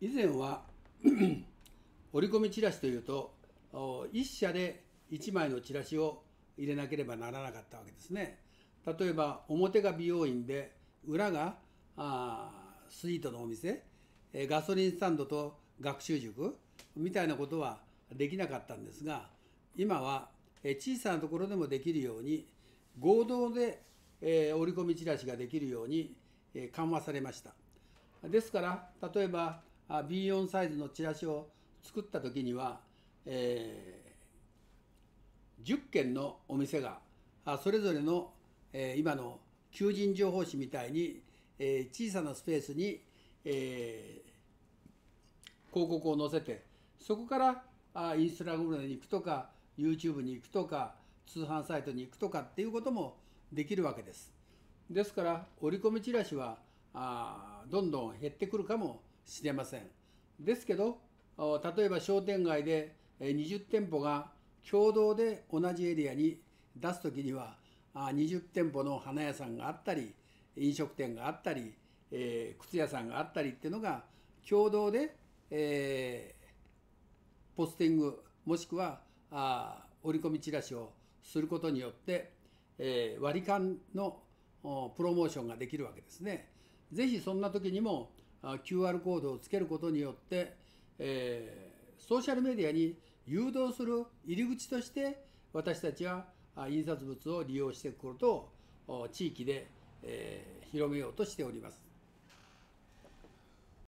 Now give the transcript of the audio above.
以前は 折り込みチラシというと1社で1枚のチラシを入れなければならなかったわけですね例えば表が美容院で裏があスイートのお店ガソリンスタンドと学習塾みたいなことはできなかったんですが今は小さなところでもできるように合同で折り込みチラシができるように緩和されましたですから例えば B4 サイズのチラシを作った時には、えー、10軒のお店がそれぞれの、え今の求人情報誌みたいに、え小さなスペースに、えー、広告を載せてそこからあインスタグラムに行くとか YouTube に行くとか通販サイトに行くとかっていうこともできるわけです。ですから折り込みチラシはあどんどん減ってくるかもしれません。ですけど、例えば商店街で20店舗が共同で同じエリアに出す時には、20店舗の花屋さんがあったり、飲食店があったり、えー、靴屋さんがあったりっていうのが共同で、えー、ポスティングもしくはあ折り込みチラシをすることによって、えー、割り勘のプロモーションができるわけですね。ぜひそんな時にも QR コードをつけることによって、えー、ソーシャルメディアに誘導する入り口として私たちは印刷物を利用していくことを地域で、えー、広めようとしております。